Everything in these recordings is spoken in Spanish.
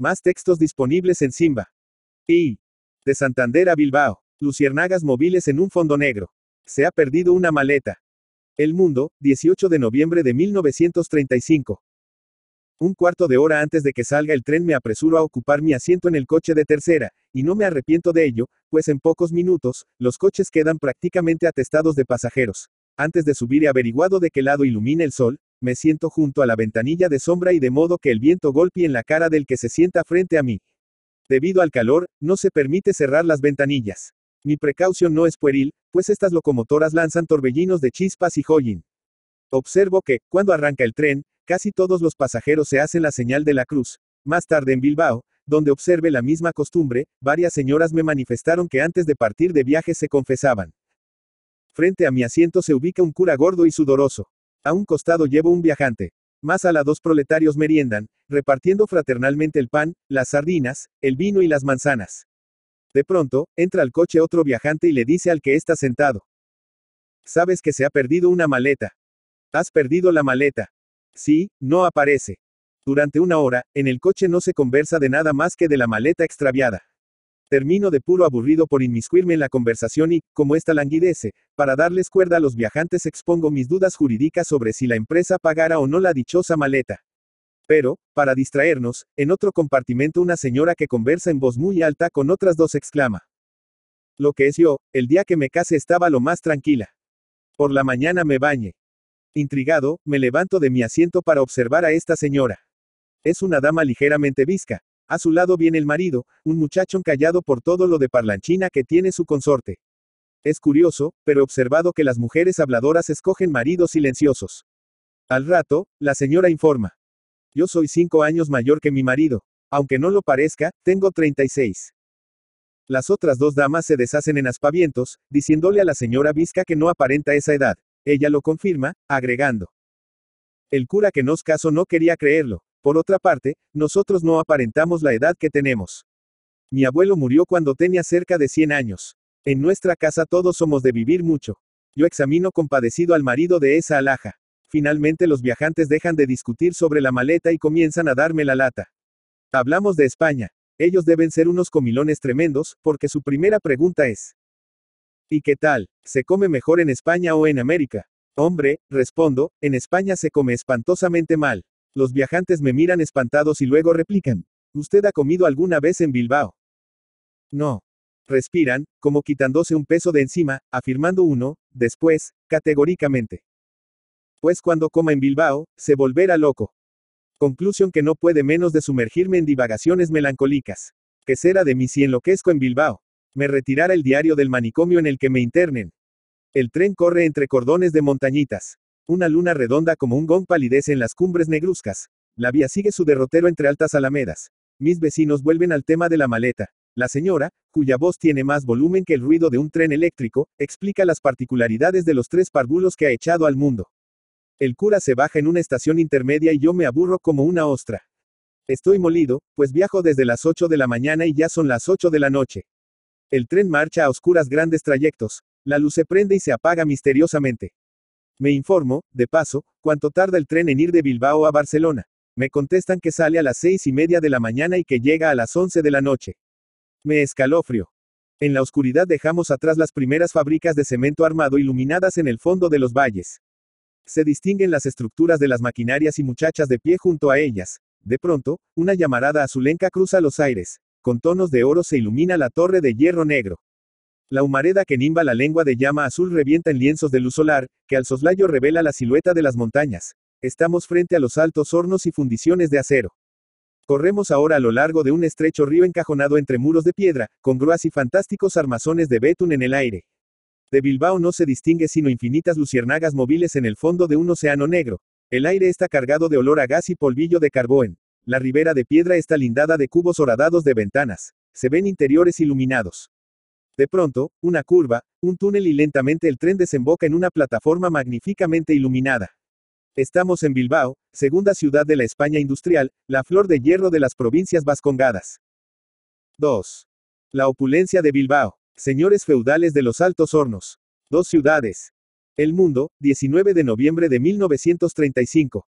Más textos disponibles en Simba. Y. De Santander a Bilbao. Luciernagas móviles en un fondo negro. Se ha perdido una maleta. El Mundo, 18 de noviembre de 1935. Un cuarto de hora antes de que salga el tren me apresuro a ocupar mi asiento en el coche de tercera, y no me arrepiento de ello, pues en pocos minutos, los coches quedan prácticamente atestados de pasajeros. Antes de subir he averiguado de qué lado ilumina el sol, me siento junto a la ventanilla de sombra y de modo que el viento golpee en la cara del que se sienta frente a mí. Debido al calor, no se permite cerrar las ventanillas. Mi precaución no es pueril, pues estas locomotoras lanzan torbellinos de chispas y hollín. Observo que, cuando arranca el tren, casi todos los pasajeros se hacen la señal de la cruz. Más tarde en Bilbao, donde observe la misma costumbre, varias señoras me manifestaron que antes de partir de viaje se confesaban. Frente a mi asiento se ubica un cura gordo y sudoroso. A un costado llevo un viajante. Más a la dos proletarios meriendan, repartiendo fraternalmente el pan, las sardinas, el vino y las manzanas. De pronto, entra al coche otro viajante y le dice al que está sentado. Sabes que se ha perdido una maleta. Has perdido la maleta. Sí, no aparece. Durante una hora, en el coche no se conversa de nada más que de la maleta extraviada. Termino de puro aburrido por inmiscuirme en la conversación y, como esta languidece, para darles cuerda a los viajantes expongo mis dudas jurídicas sobre si la empresa pagara o no la dichosa maleta. Pero, para distraernos, en otro compartimento una señora que conversa en voz muy alta con otras dos exclama. Lo que es yo, el día que me case estaba lo más tranquila. Por la mañana me bañe. Intrigado, me levanto de mi asiento para observar a esta señora. Es una dama ligeramente visca, a su lado viene el marido, un muchacho encallado por todo lo de parlanchina que tiene su consorte. Es curioso, pero observado que las mujeres habladoras escogen maridos silenciosos. Al rato, la señora informa. Yo soy cinco años mayor que mi marido. Aunque no lo parezca, tengo 36. Las otras dos damas se deshacen en aspavientos, diciéndole a la señora Vizca que no aparenta esa edad. Ella lo confirma, agregando. El cura que nos casó no quería creerlo. Por otra parte, nosotros no aparentamos la edad que tenemos. Mi abuelo murió cuando tenía cerca de 100 años. En nuestra casa todos somos de vivir mucho. Yo examino compadecido al marido de esa alhaja. Finalmente los viajantes dejan de discutir sobre la maleta y comienzan a darme la lata. Hablamos de España. Ellos deben ser unos comilones tremendos, porque su primera pregunta es, ¿Y qué tal? ¿Se come mejor en España o en América? Hombre, respondo, en España se come espantosamente mal. Los viajantes me miran espantados y luego replican. ¿Usted ha comido alguna vez en Bilbao? No. Respiran, como quitándose un peso de encima, afirmando uno, después, categóricamente. Pues cuando coma en Bilbao, se volverá loco. Conclusión que no puede menos de sumergirme en divagaciones melancólicas. ¿Qué será de mí si enloquezco en Bilbao? Me retirara el diario del manicomio en el que me internen. El tren corre entre cordones de montañitas. Una luna redonda como un gong palidece en las cumbres negruzcas. La vía sigue su derrotero entre altas alamedas. Mis vecinos vuelven al tema de la maleta. La señora, cuya voz tiene más volumen que el ruido de un tren eléctrico, explica las particularidades de los tres pardulos que ha echado al mundo. El cura se baja en una estación intermedia y yo me aburro como una ostra. Estoy molido, pues viajo desde las 8 de la mañana y ya son las 8 de la noche. El tren marcha a oscuras grandes trayectos. La luz se prende y se apaga misteriosamente. Me informo, de paso, cuánto tarda el tren en ir de Bilbao a Barcelona. Me contestan que sale a las seis y media de la mañana y que llega a las once de la noche. Me escalofrio. En la oscuridad dejamos atrás las primeras fábricas de cemento armado iluminadas en el fondo de los valles. Se distinguen las estructuras de las maquinarias y muchachas de pie junto a ellas. De pronto, una llamarada azulenca cruza los aires. Con tonos de oro se ilumina la torre de hierro negro. La humareda que nimba la lengua de llama azul revienta en lienzos de luz solar, que al soslayo revela la silueta de las montañas. Estamos frente a los altos hornos y fundiciones de acero. Corremos ahora a lo largo de un estrecho río encajonado entre muros de piedra, con grúas y fantásticos armazones de betún en el aire. De Bilbao no se distingue sino infinitas luciernagas móviles en el fondo de un océano negro. El aire está cargado de olor a gas y polvillo de carbón. La ribera de piedra está lindada de cubos horadados de ventanas. Se ven interiores iluminados. De pronto, una curva, un túnel y lentamente el tren desemboca en una plataforma magníficamente iluminada. Estamos en Bilbao, segunda ciudad de la España industrial, la flor de hierro de las provincias vascongadas. 2. La opulencia de Bilbao. Señores feudales de los Altos Hornos. Dos ciudades. El Mundo, 19 de noviembre de 1935.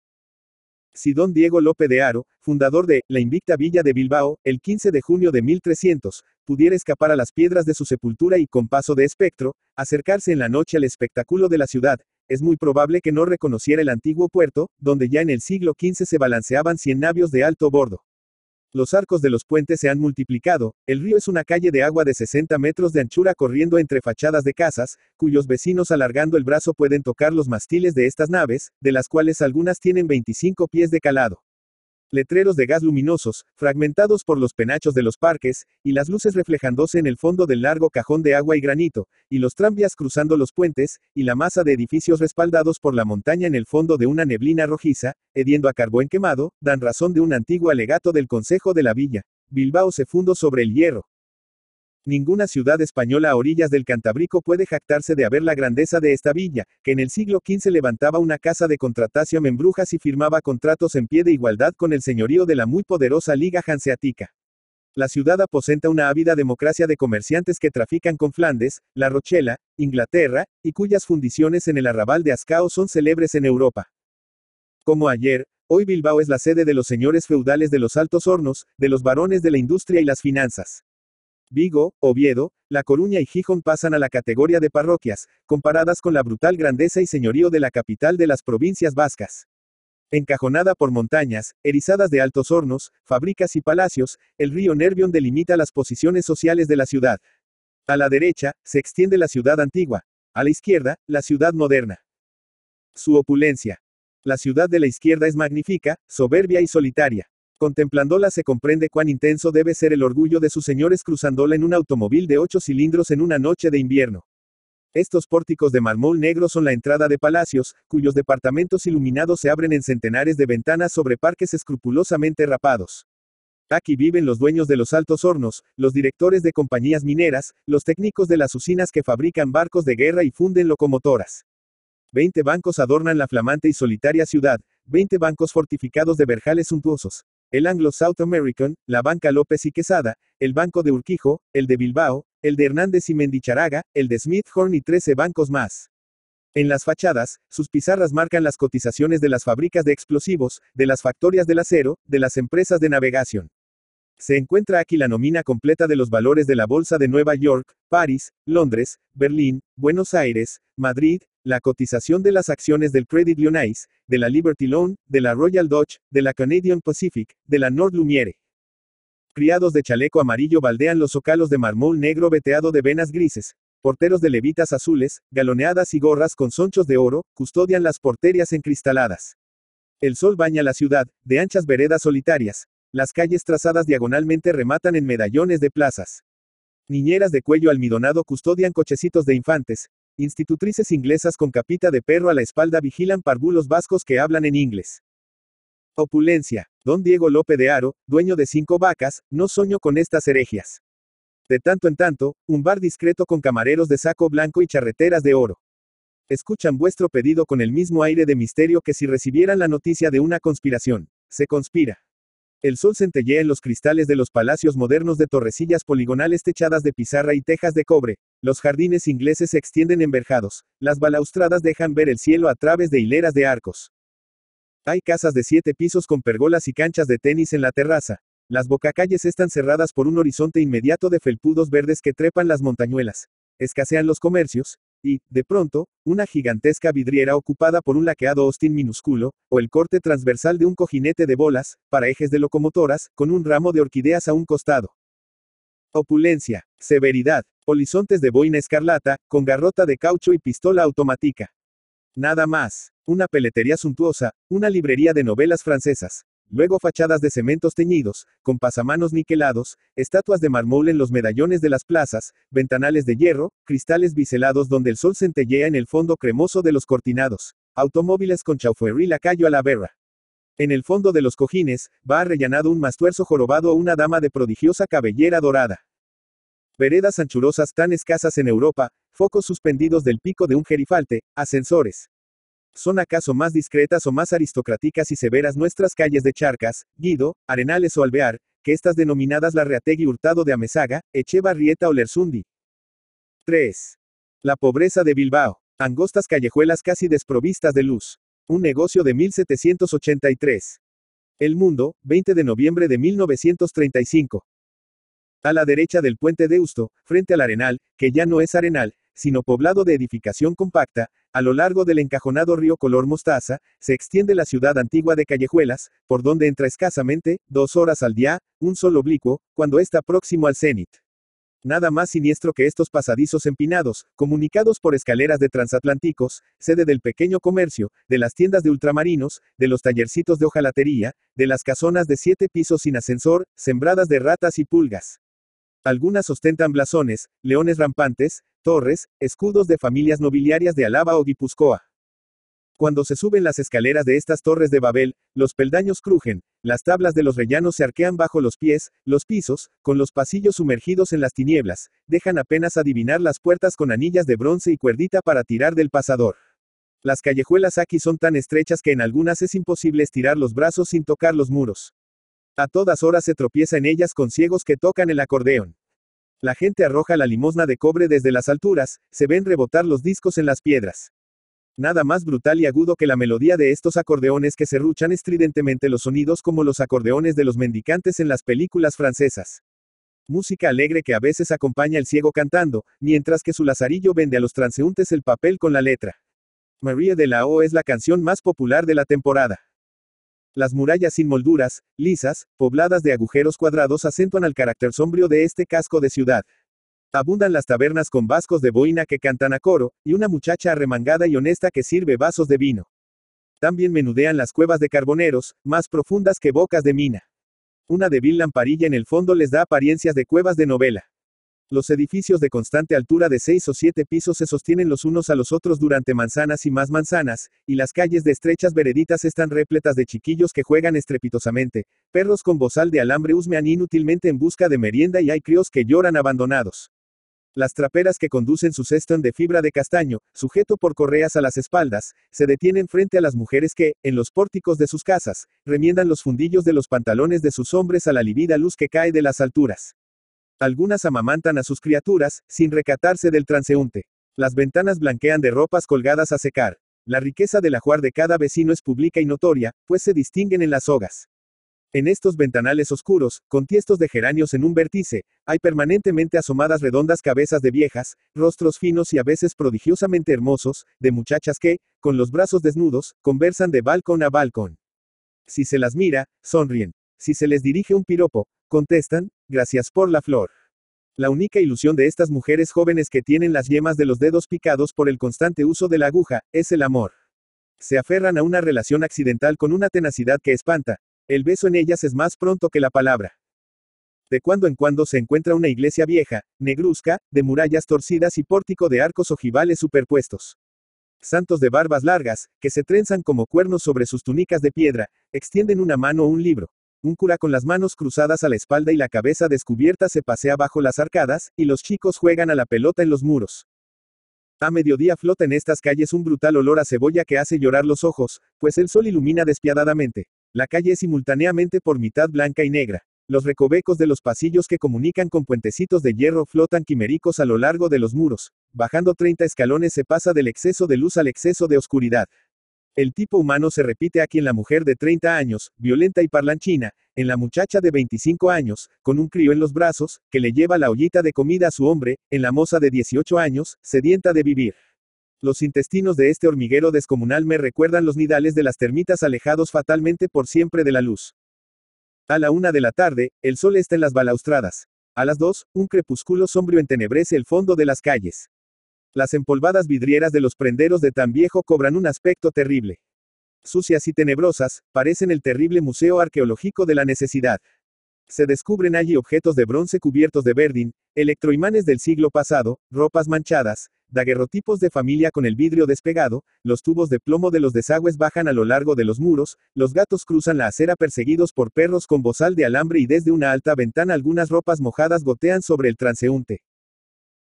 Si Don Diego López de Haro, fundador de La Invicta Villa de Bilbao, el 15 de junio de 1300, pudiera escapar a las piedras de su sepultura y con paso de espectro, acercarse en la noche al espectáculo de la ciudad, es muy probable que no reconociera el antiguo puerto, donde ya en el siglo XV se balanceaban cien navios de alto bordo. Los arcos de los puentes se han multiplicado, el río es una calle de agua de 60 metros de anchura corriendo entre fachadas de casas, cuyos vecinos alargando el brazo pueden tocar los mastiles de estas naves, de las cuales algunas tienen 25 pies de calado letreros de gas luminosos, fragmentados por los penachos de los parques, y las luces reflejándose en el fondo del largo cajón de agua y granito, y los tranvías cruzando los puentes, y la masa de edificios respaldados por la montaña en el fondo de una neblina rojiza, hediendo a carbón quemado, dan razón de un antiguo alegato del Consejo de la Villa. Bilbao se fundó sobre el hierro. Ninguna ciudad española a orillas del Cantabrico puede jactarse de haber la grandeza de esta villa, que en el siglo XV levantaba una casa de contratación en Brujas y firmaba contratos en pie de igualdad con el señorío de la muy poderosa Liga Hanseática. La ciudad aposenta una ávida democracia de comerciantes que trafican con Flandes, La Rochela, Inglaterra, y cuyas fundiciones en el arrabal de Ascao son célebres en Europa. Como ayer, hoy Bilbao es la sede de los señores feudales de los altos hornos, de los varones de la industria y las finanzas. Vigo, Oviedo, La Coruña y Gijón pasan a la categoría de parroquias, comparadas con la brutal grandeza y señorío de la capital de las provincias vascas. Encajonada por montañas, erizadas de altos hornos, fábricas y palacios, el río Nervión delimita las posiciones sociales de la ciudad. A la derecha, se extiende la ciudad antigua, a la izquierda, la ciudad moderna. Su opulencia. La ciudad de la izquierda es magnífica, soberbia y solitaria. Contemplándola se comprende cuán intenso debe ser el orgullo de sus señores cruzándola en un automóvil de ocho cilindros en una noche de invierno. Estos pórticos de mármol negro son la entrada de palacios, cuyos departamentos iluminados se abren en centenares de ventanas sobre parques escrupulosamente rapados. Aquí viven los dueños de los altos hornos, los directores de compañías mineras, los técnicos de las usinas que fabrican barcos de guerra y funden locomotoras. Veinte bancos adornan la flamante y solitaria ciudad, veinte bancos fortificados de verjales suntuosos, el Anglo South American, la banca López y Quesada, el Banco de Urquijo, el de Bilbao, el de Hernández y Mendicharaga, el de Smith Horn y 13 bancos más. En las fachadas, sus pizarras marcan las cotizaciones de las fábricas de explosivos, de las factorias del acero, de las empresas de navegación. Se encuentra aquí la nómina completa de los valores de la Bolsa de Nueva York, París, Londres, Berlín, Buenos Aires, Madrid, la cotización de las acciones del Credit Lyonnais, de la Liberty Loan, de la Royal Dodge, de la Canadian Pacific, de la Nord Lumiere. Criados de chaleco amarillo baldean los zocalos de mármol negro veteado de venas grises. Porteros de levitas azules, galoneadas y gorras con sonchos de oro, custodian las porterías encristaladas. El sol baña la ciudad, de anchas veredas solitarias. Las calles trazadas diagonalmente rematan en medallones de plazas. Niñeras de cuello almidonado custodian cochecitos de infantes, Institutrices inglesas con capita de perro a la espalda vigilan parvulos vascos que hablan en inglés. Opulencia. Don Diego López de Aro, dueño de cinco vacas, no soñó con estas herejías. De tanto en tanto, un bar discreto con camareros de saco blanco y charreteras de oro. Escuchan vuestro pedido con el mismo aire de misterio que si recibieran la noticia de una conspiración. Se conspira. El sol centellea en los cristales de los palacios modernos de torrecillas poligonales techadas de pizarra y tejas de cobre. Los jardines ingleses se extienden enverjados. Las balaustradas dejan ver el cielo a través de hileras de arcos. Hay casas de siete pisos con pergolas y canchas de tenis en la terraza. Las bocacalles están cerradas por un horizonte inmediato de felpudos verdes que trepan las montañuelas. Escasean los comercios, y, de pronto, una gigantesca vidriera ocupada por un laqueado Austin minúsculo, o el corte transversal de un cojinete de bolas, para ejes de locomotoras, con un ramo de orquídeas a un costado. Opulencia, severidad, Horizontes de boina escarlata, con garrota de caucho y pistola automática. Nada más, una peletería suntuosa, una librería de novelas francesas, Luego fachadas de cementos teñidos, con pasamanos niquelados, estatuas de mármol en los medallones de las plazas, ventanales de hierro, cristales biselados donde el sol centellea en el fondo cremoso de los cortinados, automóviles con la lacayo a la verra. En el fondo de los cojines, va arrellanado un mastuerzo jorobado a una dama de prodigiosa cabellera dorada. Veredas anchurosas tan escasas en Europa, focos suspendidos del pico de un gerifalte, ascensores, ¿Son acaso más discretas o más aristocráticas y severas nuestras calles de Charcas, Guido, Arenales o Alvear, que estas denominadas la Reategui Hurtado de Amesaga, Echevarrieta o Lerzundi? 3. La pobreza de Bilbao. Angostas callejuelas casi desprovistas de luz. Un negocio de 1783. El Mundo, 20 de noviembre de 1935. A la derecha del puente de Usto, frente al Arenal, que ya no es Arenal, sino poblado de edificación compacta, a lo largo del encajonado río color mostaza, se extiende la ciudad antigua de Callejuelas, por donde entra escasamente, dos horas al día, un sol oblicuo, cuando está próximo al cenit. Nada más siniestro que estos pasadizos empinados, comunicados por escaleras de transatlánticos, sede del pequeño comercio, de las tiendas de ultramarinos, de los tallercitos de hojalatería, de las casonas de siete pisos sin ascensor, sembradas de ratas y pulgas. Algunas ostentan blasones, leones rampantes, torres, escudos de familias nobiliarias de Alaba o Guipúzcoa. Cuando se suben las escaleras de estas torres de Babel, los peldaños crujen, las tablas de los rellanos se arquean bajo los pies, los pisos, con los pasillos sumergidos en las tinieblas, dejan apenas adivinar las puertas con anillas de bronce y cuerdita para tirar del pasador. Las callejuelas aquí son tan estrechas que en algunas es imposible estirar los brazos sin tocar los muros. A todas horas se tropieza en ellas con ciegos que tocan el acordeón. La gente arroja la limosna de cobre desde las alturas, se ven rebotar los discos en las piedras. Nada más brutal y agudo que la melodía de estos acordeones que serruchan estridentemente los sonidos como los acordeones de los mendicantes en las películas francesas. Música alegre que a veces acompaña al ciego cantando, mientras que su lazarillo vende a los transeúntes el papel con la letra. María de la O es la canción más popular de la temporada. Las murallas sin molduras, lisas, pobladas de agujeros cuadrados acentúan el carácter sombrío de este casco de ciudad. Abundan las tabernas con vascos de boina que cantan a coro, y una muchacha arremangada y honesta que sirve vasos de vino. También menudean las cuevas de carboneros, más profundas que bocas de mina. Una débil lamparilla en el fondo les da apariencias de cuevas de novela. Los edificios de constante altura de seis o siete pisos se sostienen los unos a los otros durante manzanas y más manzanas, y las calles de estrechas vereditas están repletas de chiquillos que juegan estrepitosamente, perros con bozal de alambre husmean inútilmente en busca de merienda y hay críos que lloran abandonados. Las traperas que conducen su cestón de fibra de castaño, sujeto por correas a las espaldas, se detienen frente a las mujeres que, en los pórticos de sus casas, remiendan los fundillos de los pantalones de sus hombres a la livida luz que cae de las alturas. Algunas amamantan a sus criaturas, sin recatarse del transeúnte. Las ventanas blanquean de ropas colgadas a secar. La riqueza del ajuar de cada vecino es pública y notoria, pues se distinguen en las hogas. En estos ventanales oscuros, con tiestos de geranios en un vértice, hay permanentemente asomadas redondas cabezas de viejas, rostros finos y a veces prodigiosamente hermosos, de muchachas que, con los brazos desnudos, conversan de balcón a balcón. Si se las mira, sonríen. Si se les dirige un piropo, Contestan, gracias por la flor. La única ilusión de estas mujeres jóvenes que tienen las yemas de los dedos picados por el constante uso de la aguja, es el amor. Se aferran a una relación accidental con una tenacidad que espanta. El beso en ellas es más pronto que la palabra. De cuando en cuando se encuentra una iglesia vieja, negruzca, de murallas torcidas y pórtico de arcos ojivales superpuestos. Santos de barbas largas, que se trenzan como cuernos sobre sus túnicas de piedra, extienden una mano o un libro. Un cura con las manos cruzadas a la espalda y la cabeza descubierta se pasea bajo las arcadas, y los chicos juegan a la pelota en los muros. A mediodía flota en estas calles un brutal olor a cebolla que hace llorar los ojos, pues el sol ilumina despiadadamente. La calle es simultáneamente por mitad blanca y negra. Los recovecos de los pasillos que comunican con puentecitos de hierro flotan quiméricos a lo largo de los muros. Bajando 30 escalones se pasa del exceso de luz al exceso de oscuridad. El tipo humano se repite aquí en la mujer de 30 años, violenta y parlanchina, en la muchacha de 25 años, con un crío en los brazos, que le lleva la ollita de comida a su hombre, en la moza de 18 años, sedienta de vivir. Los intestinos de este hormiguero descomunal me recuerdan los nidales de las termitas alejados fatalmente por siempre de la luz. A la una de la tarde, el sol está en las balaustradas. A las dos, un crepúsculo sombrío entenebrece el fondo de las calles. Las empolvadas vidrieras de los prenderos de tan viejo cobran un aspecto terrible. Sucias y tenebrosas, parecen el terrible Museo Arqueológico de la Necesidad. Se descubren allí objetos de bronce cubiertos de verdín, electroimanes del siglo pasado, ropas manchadas, daguerrotipos de familia con el vidrio despegado, los tubos de plomo de los desagües bajan a lo largo de los muros, los gatos cruzan la acera perseguidos por perros con bozal de alambre y desde una alta ventana algunas ropas mojadas gotean sobre el transeúnte.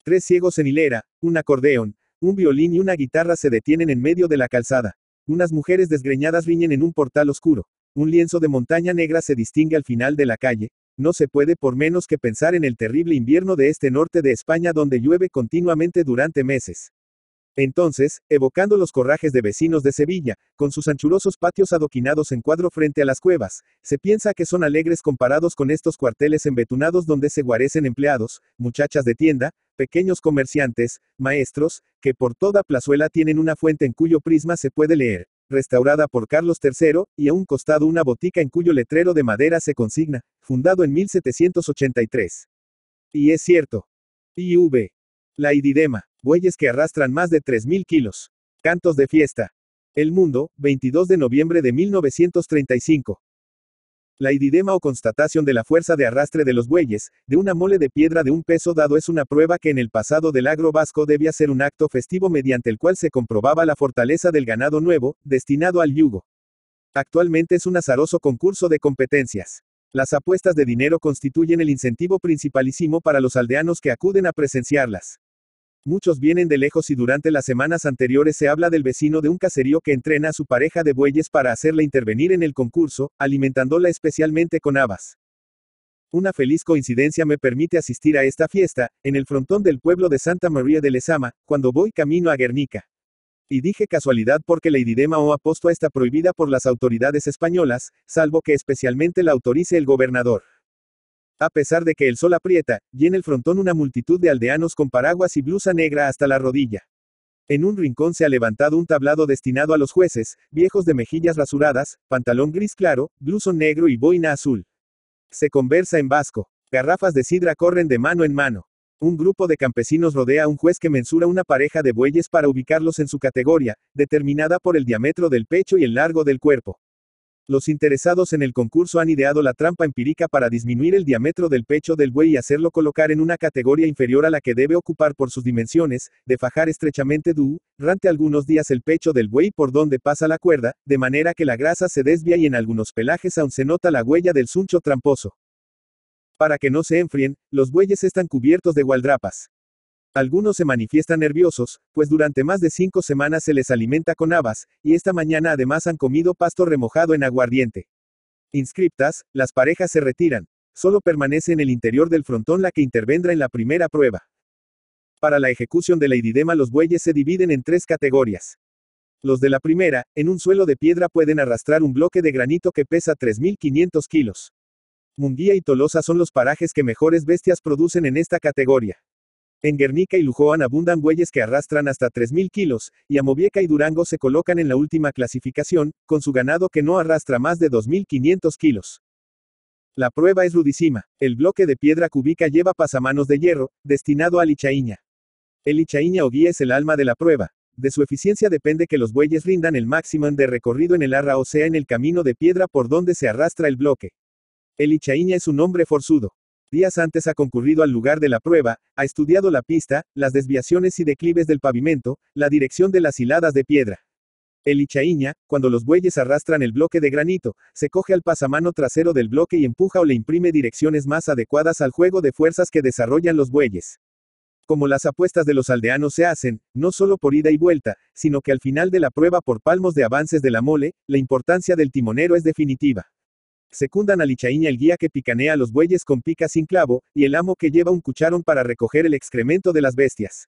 Tres ciegos en hilera, un acordeón, un violín y una guitarra se detienen en medio de la calzada. Unas mujeres desgreñadas riñen en un portal oscuro. Un lienzo de montaña negra se distingue al final de la calle. No se puede por menos que pensar en el terrible invierno de este norte de España donde llueve continuamente durante meses. Entonces, evocando los corrajes de vecinos de Sevilla, con sus anchurosos patios adoquinados en cuadro frente a las cuevas, se piensa que son alegres comparados con estos cuarteles embetunados donde se guarecen empleados, muchachas de tienda, pequeños comerciantes, maestros, que por toda plazuela tienen una fuente en cuyo prisma se puede leer, restaurada por Carlos III, y a un costado una botica en cuyo letrero de madera se consigna, fundado en 1783. Y es cierto. IV. La ididema, bueyes que arrastran más de 3.000 kilos. Cantos de fiesta. El Mundo, 22 de noviembre de 1935. La ididema o constatación de la fuerza de arrastre de los bueyes, de una mole de piedra de un peso dado es una prueba que en el pasado del agro vasco debía ser un acto festivo mediante el cual se comprobaba la fortaleza del ganado nuevo, destinado al yugo. Actualmente es un azaroso concurso de competencias. Las apuestas de dinero constituyen el incentivo principalísimo para los aldeanos que acuden a presenciarlas. Muchos vienen de lejos y durante las semanas anteriores se habla del vecino de un caserío que entrena a su pareja de bueyes para hacerla intervenir en el concurso, alimentándola especialmente con habas. Una feliz coincidencia me permite asistir a esta fiesta, en el frontón del pueblo de Santa María de Lezama, cuando voy camino a Guernica. Y dije casualidad porque la ididema o aposto está prohibida por las autoridades españolas, salvo que especialmente la autorice el gobernador. A pesar de que el sol aprieta, y en el frontón una multitud de aldeanos con paraguas y blusa negra hasta la rodilla. En un rincón se ha levantado un tablado destinado a los jueces, viejos de mejillas rasuradas, pantalón gris claro, blusón negro y boina azul. Se conversa en vasco. Garrafas de sidra corren de mano en mano. Un grupo de campesinos rodea a un juez que mensura una pareja de bueyes para ubicarlos en su categoría, determinada por el diámetro del pecho y el largo del cuerpo. Los interesados en el concurso han ideado la trampa empírica para disminuir el diámetro del pecho del buey y hacerlo colocar en una categoría inferior a la que debe ocupar por sus dimensiones, de fajar estrechamente rante algunos días el pecho del buey por donde pasa la cuerda, de manera que la grasa se desvía y en algunos pelajes aún se nota la huella del suncho tramposo. Para que no se enfríen, los bueyes están cubiertos de gualdrapas. Algunos se manifiestan nerviosos, pues durante más de cinco semanas se les alimenta con habas, y esta mañana además han comido pasto remojado en aguardiente. Inscriptas, las parejas se retiran. Solo permanece en el interior del frontón la que intervendrá en la primera prueba. Para la ejecución de la ididema los bueyes se dividen en tres categorías. Los de la primera, en un suelo de piedra pueden arrastrar un bloque de granito que pesa 3.500 kilos. Munguía y Tolosa son los parajes que mejores bestias producen en esta categoría. En Guernica y Lujoan abundan bueyes que arrastran hasta 3.000 kilos, y Amovieca y Durango se colocan en la última clasificación, con su ganado que no arrastra más de 2.500 kilos. La prueba es rudísima. El bloque de piedra cúbica lleva pasamanos de hierro, destinado al Ichaíña. El Ichaíña o guía es el alma de la prueba. De su eficiencia depende que los bueyes rindan el máximo de recorrido en el arra o sea en el camino de piedra por donde se arrastra el bloque. El Ichaíña es un hombre forzudo. Días antes ha concurrido al lugar de la prueba, ha estudiado la pista, las desviaciones y declives del pavimento, la dirección de las hiladas de piedra. El Ichaiña, cuando los bueyes arrastran el bloque de granito, se coge al pasamano trasero del bloque y empuja o le imprime direcciones más adecuadas al juego de fuerzas que desarrollan los bueyes. Como las apuestas de los aldeanos se hacen, no solo por ida y vuelta, sino que al final de la prueba por palmos de avances de la mole, la importancia del timonero es definitiva. Secundan a Lichaíña el guía que picanea los bueyes con pica sin clavo, y el amo que lleva un cucharón para recoger el excremento de las bestias.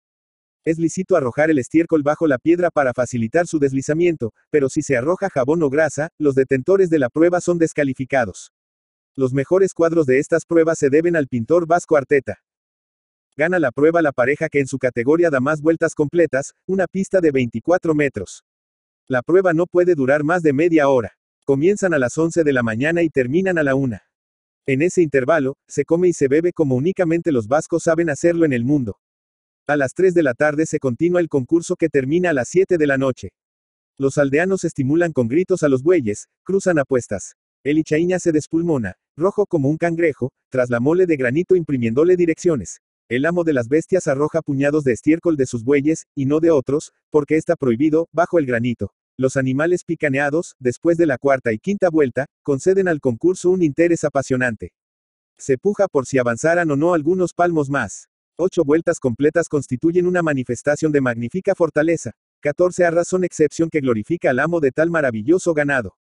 Es lícito arrojar el estiércol bajo la piedra para facilitar su deslizamiento, pero si se arroja jabón o grasa, los detentores de la prueba son descalificados. Los mejores cuadros de estas pruebas se deben al pintor Vasco Arteta. Gana la prueba la pareja que en su categoría da más vueltas completas, una pista de 24 metros. La prueba no puede durar más de media hora. Comienzan a las 11 de la mañana y terminan a la 1. En ese intervalo, se come y se bebe como únicamente los vascos saben hacerlo en el mundo. A las 3 de la tarde se continúa el concurso que termina a las 7 de la noche. Los aldeanos estimulan con gritos a los bueyes, cruzan apuestas. El Ichaíña se despulmona, rojo como un cangrejo, tras la mole de granito imprimiéndole direcciones. El amo de las bestias arroja puñados de estiércol de sus bueyes, y no de otros, porque está prohibido, bajo el granito. Los animales picaneados, después de la cuarta y quinta vuelta, conceden al concurso un interés apasionante. Se puja por si avanzaran o no algunos palmos más. Ocho vueltas completas constituyen una manifestación de magnífica fortaleza. 14 arras son excepción que glorifica al amo de tal maravilloso ganado.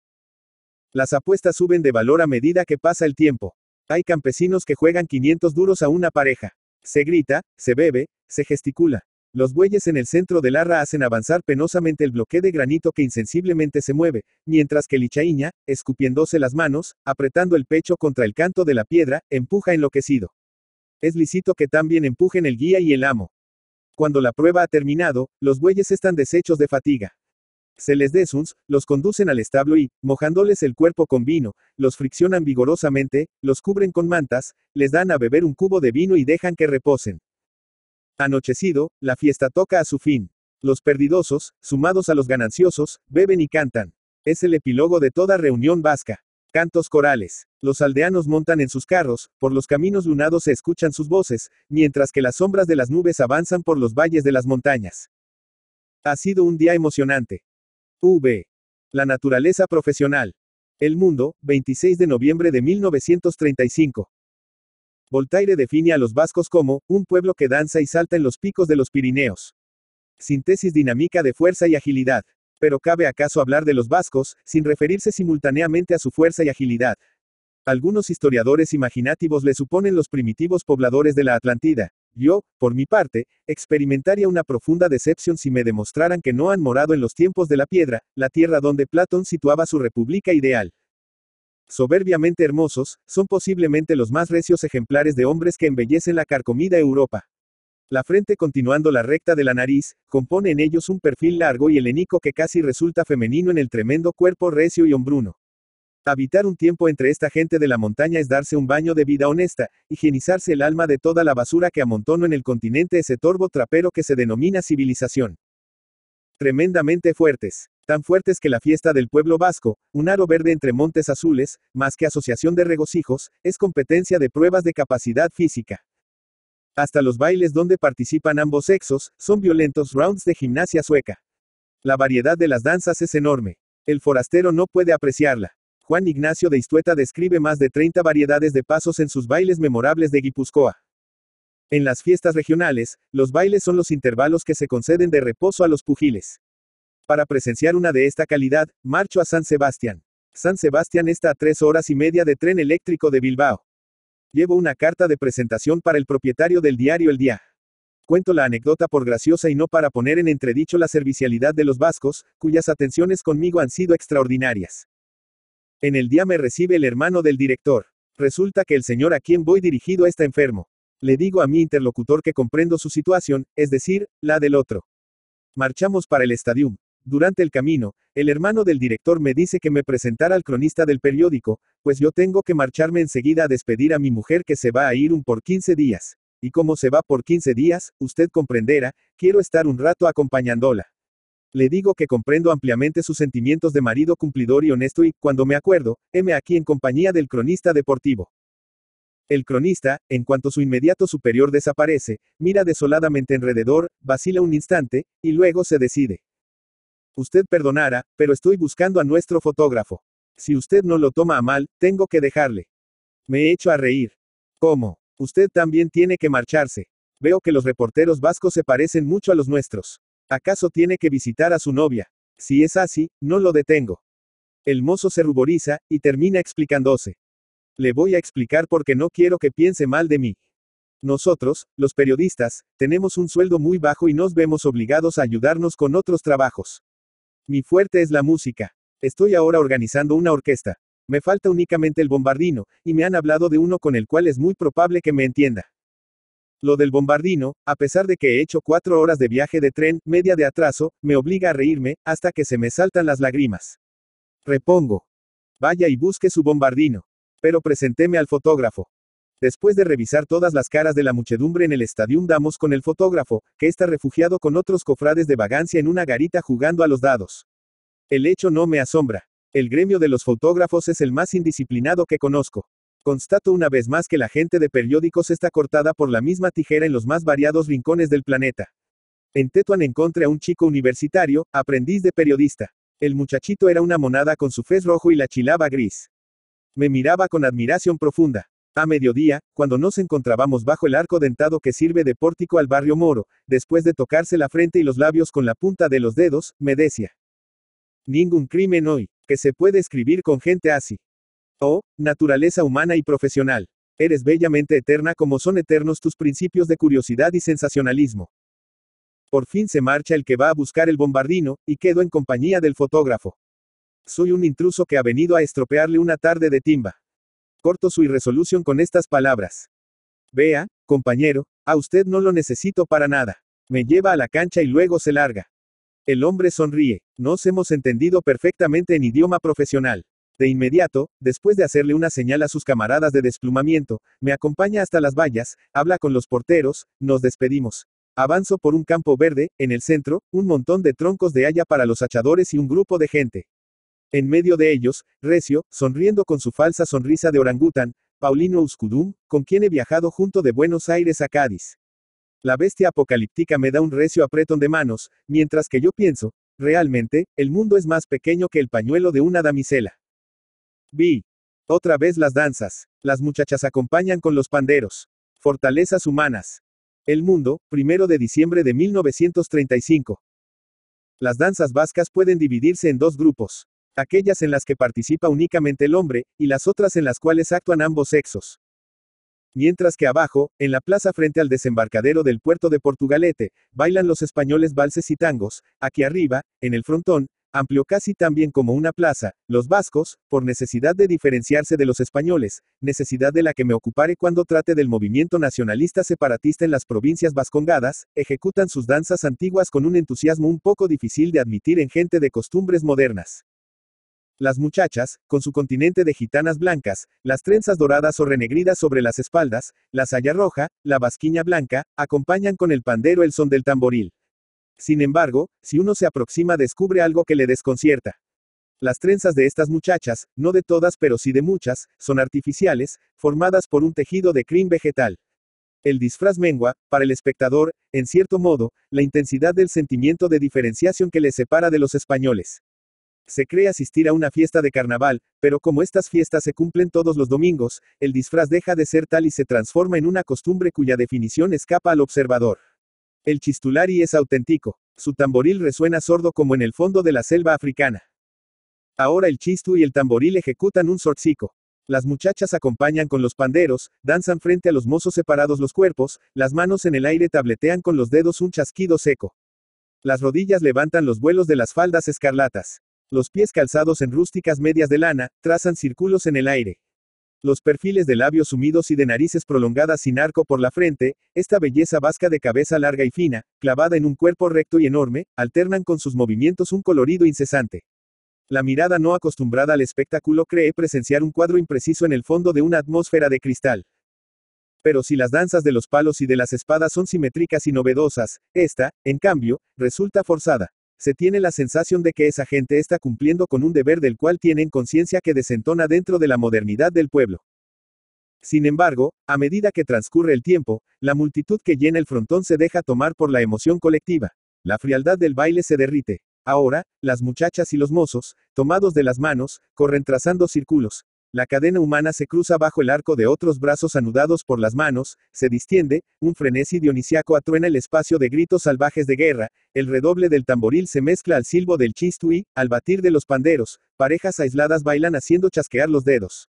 Las apuestas suben de valor a medida que pasa el tiempo. Hay campesinos que juegan 500 duros a una pareja. Se grita, se bebe, se gesticula. Los bueyes en el centro del Arra hacen avanzar penosamente el bloque de granito que insensiblemente se mueve, mientras que Lichaiña, escupiéndose las manos, apretando el pecho contra el canto de la piedra, empuja enloquecido. Es lícito que también empujen el guía y el amo. Cuando la prueba ha terminado, los bueyes están deshechos de fatiga. Se les desuns, los conducen al establo y, mojándoles el cuerpo con vino, los friccionan vigorosamente, los cubren con mantas, les dan a beber un cubo de vino y dejan que reposen. Anochecido, la fiesta toca a su fin. Los perdidosos, sumados a los gananciosos, beben y cantan. Es el epílogo de toda reunión vasca. Cantos corales. Los aldeanos montan en sus carros, por los caminos lunados se escuchan sus voces, mientras que las sombras de las nubes avanzan por los valles de las montañas. Ha sido un día emocionante. V. La naturaleza profesional. El Mundo, 26 de noviembre de 1935. Voltaire define a los vascos como, un pueblo que danza y salta en los picos de los Pirineos. Síntesis dinámica de fuerza y agilidad. Pero cabe acaso hablar de los vascos, sin referirse simultáneamente a su fuerza y agilidad. Algunos historiadores imaginativos le suponen los primitivos pobladores de la Atlántida. Yo, por mi parte, experimentaría una profunda decepción si me demostraran que no han morado en los tiempos de la piedra, la tierra donde Platón situaba su república ideal soberbiamente hermosos, son posiblemente los más recios ejemplares de hombres que embellecen la carcomida Europa. La frente continuando la recta de la nariz, compone en ellos un perfil largo y helénico que casi resulta femenino en el tremendo cuerpo recio y hombruno. Habitar un tiempo entre esta gente de la montaña es darse un baño de vida honesta, higienizarse el alma de toda la basura que amontono en el continente ese torbo trapero que se denomina civilización. Tremendamente fuertes tan fuertes que la fiesta del pueblo vasco, un aro verde entre montes azules, más que asociación de regocijos, es competencia de pruebas de capacidad física. Hasta los bailes donde participan ambos sexos, son violentos rounds de gimnasia sueca. La variedad de las danzas es enorme. El forastero no puede apreciarla. Juan Ignacio de Istueta describe más de 30 variedades de pasos en sus bailes memorables de Guipúzcoa. En las fiestas regionales, los bailes son los intervalos que se conceden de reposo a los pugiles. Para presenciar una de esta calidad, marcho a San Sebastián. San Sebastián está a tres horas y media de tren eléctrico de Bilbao. Llevo una carta de presentación para el propietario del diario El Día. Cuento la anécdota por graciosa y no para poner en entredicho la servicialidad de los vascos, cuyas atenciones conmigo han sido extraordinarias. En el día me recibe el hermano del director. Resulta que el señor a quien voy dirigido está enfermo. Le digo a mi interlocutor que comprendo su situación, es decir, la del otro. Marchamos para el estadio. Durante el camino, el hermano del director me dice que me presentara al cronista del periódico, pues yo tengo que marcharme enseguida a despedir a mi mujer que se va a ir un por 15 días. Y como se va por 15 días, usted comprenderá, quiero estar un rato acompañándola. Le digo que comprendo ampliamente sus sentimientos de marido cumplidor y honesto y, cuando me acuerdo, heme aquí en compañía del cronista deportivo. El cronista, en cuanto su inmediato superior desaparece, mira desoladamente alrededor, vacila un instante, y luego se decide. Usted perdonará, pero estoy buscando a nuestro fotógrafo. Si usted no lo toma a mal, tengo que dejarle. Me echo a reír. ¿Cómo? Usted también tiene que marcharse. Veo que los reporteros vascos se parecen mucho a los nuestros. ¿Acaso tiene que visitar a su novia? Si es así, no lo detengo. El mozo se ruboriza, y termina explicándose. Le voy a explicar porque no quiero que piense mal de mí. Nosotros, los periodistas, tenemos un sueldo muy bajo y nos vemos obligados a ayudarnos con otros trabajos. Mi fuerte es la música. Estoy ahora organizando una orquesta. Me falta únicamente el bombardino, y me han hablado de uno con el cual es muy probable que me entienda. Lo del bombardino, a pesar de que he hecho cuatro horas de viaje de tren, media de atraso, me obliga a reírme, hasta que se me saltan las lágrimas. Repongo. Vaya y busque su bombardino. Pero presentéme al fotógrafo. Después de revisar todas las caras de la muchedumbre en el estadio, damos con el fotógrafo, que está refugiado con otros cofrades de vagancia en una garita jugando a los dados. El hecho no me asombra. El gremio de los fotógrafos es el más indisciplinado que conozco. Constato una vez más que la gente de periódicos está cortada por la misma tijera en los más variados rincones del planeta. En Tetuan encontré a un chico universitario, aprendiz de periodista. El muchachito era una monada con su fez rojo y la chilaba gris. Me miraba con admiración profunda. A mediodía, cuando nos encontrábamos bajo el arco dentado que sirve de pórtico al barrio moro, después de tocarse la frente y los labios con la punta de los dedos, me decía. Ningún crimen hoy, que se puede escribir con gente así. Oh, naturaleza humana y profesional. Eres bellamente eterna como son eternos tus principios de curiosidad y sensacionalismo. Por fin se marcha el que va a buscar el bombardino, y quedo en compañía del fotógrafo. Soy un intruso que ha venido a estropearle una tarde de timba. Corto su irresolución con estas palabras. Vea, compañero, a usted no lo necesito para nada. Me lleva a la cancha y luego se larga. El hombre sonríe. Nos hemos entendido perfectamente en idioma profesional. De inmediato, después de hacerle una señal a sus camaradas de desplumamiento, me acompaña hasta las vallas, habla con los porteros, nos despedimos. Avanzo por un campo verde, en el centro, un montón de troncos de haya para los hachadores y un grupo de gente. En medio de ellos, recio, sonriendo con su falsa sonrisa de orangután, Paulino Uscudum, con quien he viajado junto de Buenos Aires a Cádiz. La bestia apocalíptica me da un recio apretón de manos, mientras que yo pienso, realmente, el mundo es más pequeño que el pañuelo de una damisela. Vi. Otra vez las danzas. Las muchachas acompañan con los panderos. Fortalezas humanas. El mundo, primero de diciembre de 1935. Las danzas vascas pueden dividirse en dos grupos aquellas en las que participa únicamente el hombre, y las otras en las cuales actúan ambos sexos. Mientras que abajo, en la plaza frente al desembarcadero del puerto de Portugalete, bailan los españoles valses y tangos, aquí arriba, en el frontón, amplio casi tan bien como una plaza, los vascos, por necesidad de diferenciarse de los españoles, necesidad de la que me ocuparé cuando trate del movimiento nacionalista separatista en las provincias vascongadas, ejecutan sus danzas antiguas con un entusiasmo un poco difícil de admitir en gente de costumbres modernas. Las muchachas, con su continente de gitanas blancas, las trenzas doradas o renegridas sobre las espaldas, la saya roja, la basquiña blanca, acompañan con el pandero el son del tamboril. Sin embargo, si uno se aproxima descubre algo que le desconcierta. Las trenzas de estas muchachas, no de todas pero sí de muchas, son artificiales, formadas por un tejido de crin vegetal. El disfraz mengua, para el espectador, en cierto modo, la intensidad del sentimiento de diferenciación que les separa de los españoles. Se cree asistir a una fiesta de carnaval, pero como estas fiestas se cumplen todos los domingos, el disfraz deja de ser tal y se transforma en una costumbre cuya definición escapa al observador. El chistulari es auténtico. Su tamboril resuena sordo como en el fondo de la selva africana. Ahora el chistu y el tamboril ejecutan un sorcico. Las muchachas acompañan con los panderos, danzan frente a los mozos separados los cuerpos, las manos en el aire tabletean con los dedos un chasquido seco. Las rodillas levantan los vuelos de las faldas escarlatas. Los pies calzados en rústicas medias de lana, trazan círculos en el aire. Los perfiles de labios sumidos y de narices prolongadas sin arco por la frente, esta belleza vasca de cabeza larga y fina, clavada en un cuerpo recto y enorme, alternan con sus movimientos un colorido incesante. La mirada no acostumbrada al espectáculo cree presenciar un cuadro impreciso en el fondo de una atmósfera de cristal. Pero si las danzas de los palos y de las espadas son simétricas y novedosas, esta, en cambio, resulta forzada. Se tiene la sensación de que esa gente está cumpliendo con un deber del cual tienen conciencia que desentona dentro de la modernidad del pueblo. Sin embargo, a medida que transcurre el tiempo, la multitud que llena el frontón se deja tomar por la emoción colectiva. La frialdad del baile se derrite. Ahora, las muchachas y los mozos, tomados de las manos, corren trazando círculos, la cadena humana se cruza bajo el arco de otros brazos anudados por las manos, se distiende, un frenesí dionisiaco atruena el espacio de gritos salvajes de guerra, el redoble del tamboril se mezcla al silbo del chistui, al batir de los panderos, parejas aisladas bailan haciendo chasquear los dedos.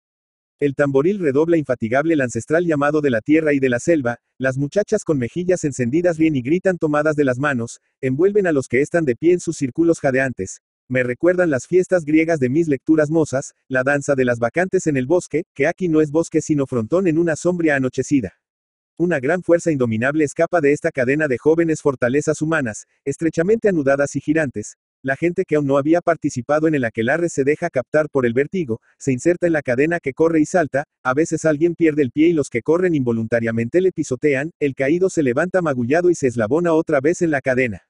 El tamboril redobla infatigable el ancestral llamado de la tierra y de la selva, las muchachas con mejillas encendidas bien y gritan tomadas de las manos, envuelven a los que están de pie en sus círculos jadeantes, me recuerdan las fiestas griegas de mis lecturas mozas, la danza de las vacantes en el bosque, que aquí no es bosque sino frontón en una sombra anochecida. Una gran fuerza indominable escapa de esta cadena de jóvenes fortalezas humanas, estrechamente anudadas y girantes. La gente que aún no había participado en el aquelarre se deja captar por el vertigo, se inserta en la cadena que corre y salta, a veces alguien pierde el pie y los que corren involuntariamente le pisotean, el caído se levanta magullado y se eslabona otra vez en la cadena.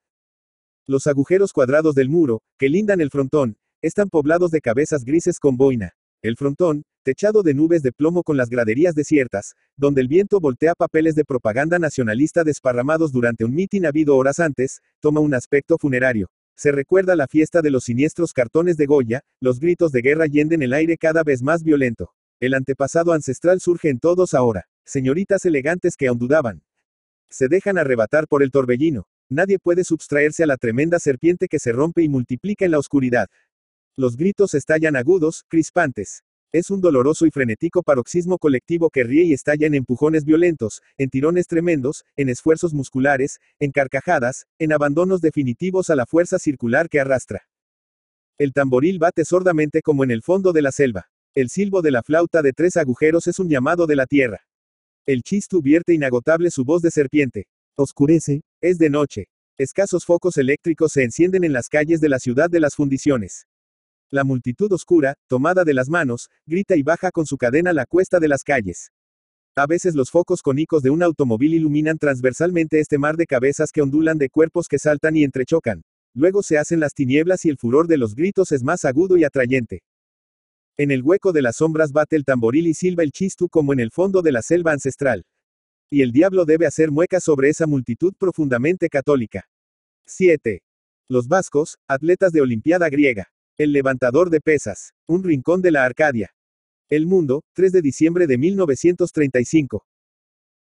Los agujeros cuadrados del muro, que lindan el frontón, están poblados de cabezas grises con boina. El frontón, techado de nubes de plomo con las graderías desiertas, donde el viento voltea papeles de propaganda nacionalista desparramados durante un mitin habido horas antes, toma un aspecto funerario. Se recuerda la fiesta de los siniestros cartones de Goya, los gritos de guerra yenden el aire cada vez más violento. El antepasado ancestral surge en todos ahora, señoritas elegantes que aún dudaban. Se dejan arrebatar por el torbellino. Nadie puede substraerse a la tremenda serpiente que se rompe y multiplica en la oscuridad. Los gritos estallan agudos, crispantes. Es un doloroso y frenético paroxismo colectivo que ríe y estalla en empujones violentos, en tirones tremendos, en esfuerzos musculares, en carcajadas, en abandonos definitivos a la fuerza circular que arrastra. El tamboril bate sordamente como en el fondo de la selva. El silbo de la flauta de tres agujeros es un llamado de la tierra. El chistu vierte inagotable su voz de serpiente. Oscurece, es de noche. Escasos focos eléctricos se encienden en las calles de la ciudad de las fundiciones. La multitud oscura, tomada de las manos, grita y baja con su cadena la cuesta de las calles. A veces los focos cónicos de un automóvil iluminan transversalmente este mar de cabezas que ondulan de cuerpos que saltan y entrechocan. Luego se hacen las tinieblas y el furor de los gritos es más agudo y atrayente. En el hueco de las sombras bate el tamboril y silba el chistu como en el fondo de la selva ancestral. Y el diablo debe hacer muecas sobre esa multitud profundamente católica. 7. Los vascos, atletas de Olimpiada griega. El levantador de pesas. Un rincón de la Arcadia. El Mundo, 3 de diciembre de 1935.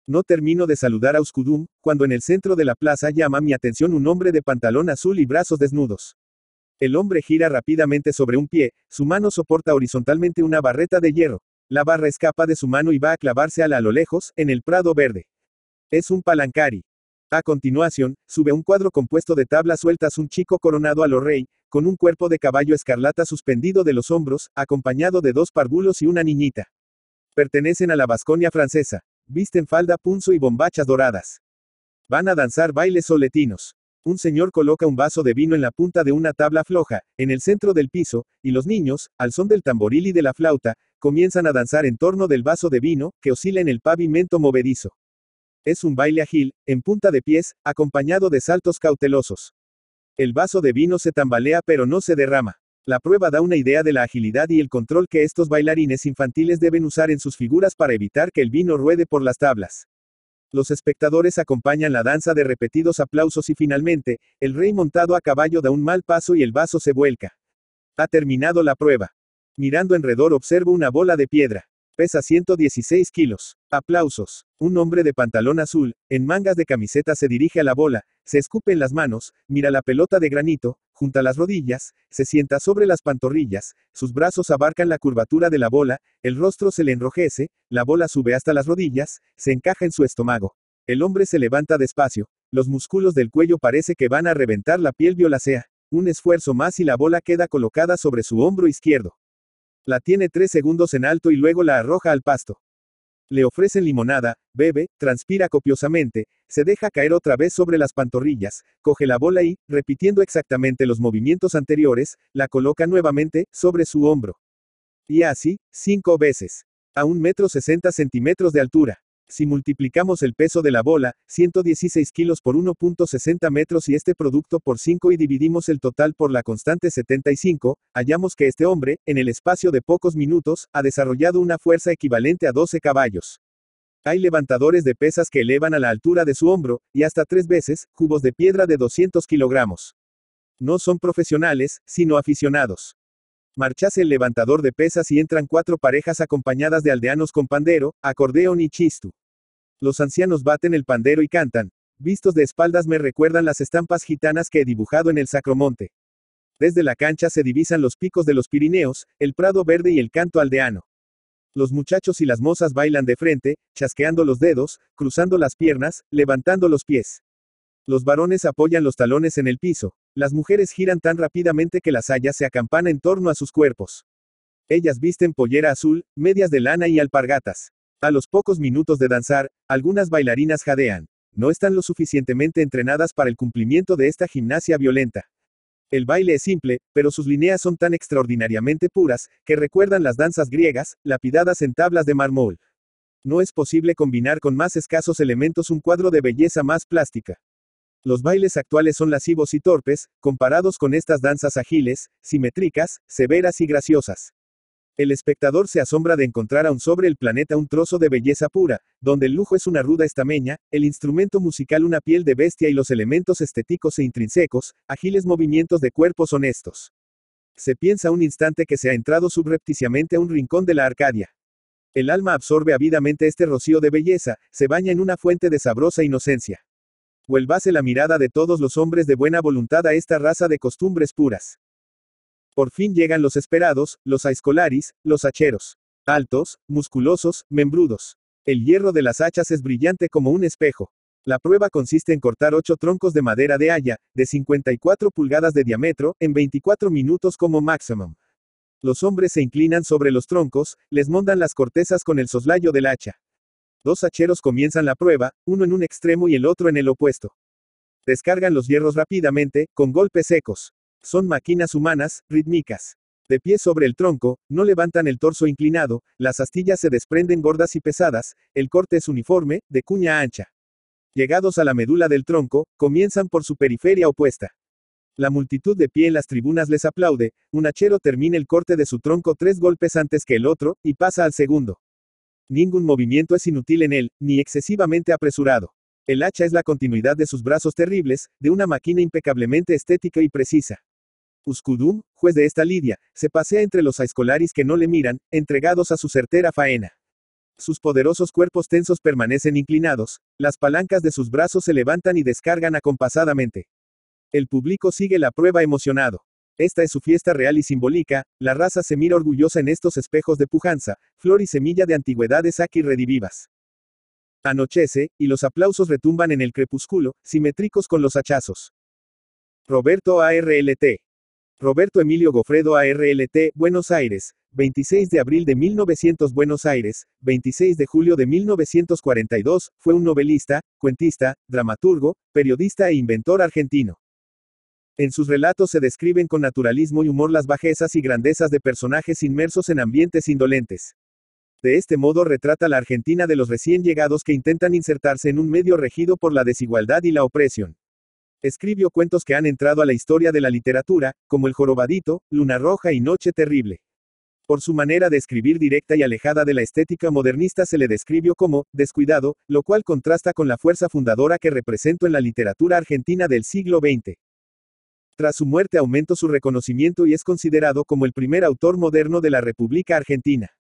No termino de saludar a Uskudum, cuando en el centro de la plaza llama mi atención un hombre de pantalón azul y brazos desnudos. El hombre gira rápidamente sobre un pie, su mano soporta horizontalmente una barreta de hierro. La barra escapa de su mano y va a clavarse a la a lo lejos, en el prado verde. Es un palancari. A continuación, sube un cuadro compuesto de tablas sueltas un chico coronado a lo rey, con un cuerpo de caballo escarlata suspendido de los hombros, acompañado de dos parvulos y una niñita. Pertenecen a la Vasconia francesa. Visten falda punzo y bombachas doradas. Van a danzar bailes soletinos. Un señor coloca un vaso de vino en la punta de una tabla floja, en el centro del piso, y los niños, al son del tamboril y de la flauta, comienzan a danzar en torno del vaso de vino, que oscila en el pavimento movedizo. Es un baile ágil, en punta de pies, acompañado de saltos cautelosos. El vaso de vino se tambalea pero no se derrama. La prueba da una idea de la agilidad y el control que estos bailarines infantiles deben usar en sus figuras para evitar que el vino ruede por las tablas. Los espectadores acompañan la danza de repetidos aplausos y finalmente, el rey montado a caballo da un mal paso y el vaso se vuelca. Ha terminado la prueba. Mirando enredor observo una bola de piedra. Pesa 116 kilos. Aplausos. Un hombre de pantalón azul, en mangas de camiseta se dirige a la bola, se escupe en las manos, mira la pelota de granito, junta las rodillas, se sienta sobre las pantorrillas, sus brazos abarcan la curvatura de la bola, el rostro se le enrojece, la bola sube hasta las rodillas, se encaja en su estómago. El hombre se levanta despacio, los músculos del cuello parece que van a reventar la piel violacea, un esfuerzo más y la bola queda colocada sobre su hombro izquierdo. La tiene tres segundos en alto y luego la arroja al pasto le ofrecen limonada, bebe, transpira copiosamente, se deja caer otra vez sobre las pantorrillas, coge la bola y, repitiendo exactamente los movimientos anteriores, la coloca nuevamente sobre su hombro. Y así, cinco veces. A un metro sesenta centímetros de altura. Si multiplicamos el peso de la bola, 116 kilos por 1.60 metros y este producto por 5 y dividimos el total por la constante 75, hallamos que este hombre, en el espacio de pocos minutos, ha desarrollado una fuerza equivalente a 12 caballos. Hay levantadores de pesas que elevan a la altura de su hombro, y hasta tres veces, cubos de piedra de 200 kilogramos. No son profesionales, sino aficionados. Marchase el levantador de pesas y entran cuatro parejas acompañadas de aldeanos con pandero, acordeón y chistu. Los ancianos baten el pandero y cantan. Vistos de espaldas me recuerdan las estampas gitanas que he dibujado en el Sacromonte. Desde la cancha se divisan los picos de los Pirineos, el prado verde y el canto aldeano. Los muchachos y las mozas bailan de frente, chasqueando los dedos, cruzando las piernas, levantando los pies. Los varones apoyan los talones en el piso, las mujeres giran tan rápidamente que las hayas se acampana en torno a sus cuerpos. Ellas visten pollera azul, medias de lana y alpargatas. A los pocos minutos de danzar, algunas bailarinas jadean. No están lo suficientemente entrenadas para el cumplimiento de esta gimnasia violenta. El baile es simple, pero sus líneas son tan extraordinariamente puras, que recuerdan las danzas griegas, lapidadas en tablas de mármol. No es posible combinar con más escasos elementos un cuadro de belleza más plástica. Los bailes actuales son lascivos y torpes, comparados con estas danzas ágiles, simétricas, severas y graciosas. El espectador se asombra de encontrar aún sobre el planeta un trozo de belleza pura, donde el lujo es una ruda estameña, el instrumento musical una piel de bestia y los elementos estéticos e intrínsecos, ágiles movimientos de cuerpos honestos. Se piensa un instante que se ha entrado subrepticiamente a un rincón de la Arcadia. El alma absorbe avidamente este rocío de belleza, se baña en una fuente de sabrosa inocencia. Vuelvase la mirada de todos los hombres de buena voluntad a esta raza de costumbres puras. Por fin llegan los esperados, los aescolaris, los hacheros. Altos, musculosos, membrudos. El hierro de las hachas es brillante como un espejo. La prueba consiste en cortar ocho troncos de madera de haya, de 54 pulgadas de diámetro, en 24 minutos como máximo. Los hombres se inclinan sobre los troncos, les mondan las cortezas con el soslayo del hacha. Dos hacheros comienzan la prueba, uno en un extremo y el otro en el opuesto. Descargan los hierros rápidamente, con golpes secos. Son máquinas humanas, rítmicas. De pie sobre el tronco, no levantan el torso inclinado, las astillas se desprenden gordas y pesadas, el corte es uniforme, de cuña ancha. Llegados a la medula del tronco, comienzan por su periferia opuesta. La multitud de pie en las tribunas les aplaude, un hachero termina el corte de su tronco tres golpes antes que el otro, y pasa al segundo. Ningún movimiento es inútil en él, ni excesivamente apresurado. El hacha es la continuidad de sus brazos terribles, de una máquina impecablemente estética y precisa. Uskudum, juez de esta lidia, se pasea entre los aescolaris que no le miran, entregados a su certera faena. Sus poderosos cuerpos tensos permanecen inclinados, las palancas de sus brazos se levantan y descargan acompasadamente. El público sigue la prueba emocionado. Esta es su fiesta real y simbólica, la raza se mira orgullosa en estos espejos de pujanza, flor y semilla de antigüedades aquí redivivas. Anochece, y los aplausos retumban en el crepúsculo, simétricos con los hachazos. Roberto ARLT. Roberto Emilio Gofredo ARLT, Buenos Aires, 26 de abril de 1900 Buenos Aires, 26 de julio de 1942, fue un novelista, cuentista, dramaturgo, periodista e inventor argentino. En sus relatos se describen con naturalismo y humor las bajezas y grandezas de personajes inmersos en ambientes indolentes. De este modo retrata la Argentina de los recién llegados que intentan insertarse en un medio regido por la desigualdad y la opresión. Escribió cuentos que han entrado a la historia de la literatura, como El Jorobadito, Luna Roja y Noche Terrible. Por su manera de escribir directa y alejada de la estética modernista se le describió como descuidado, lo cual contrasta con la fuerza fundadora que representó en la literatura argentina del siglo XX. Tras su muerte aumentó su reconocimiento y es considerado como el primer autor moderno de la República Argentina.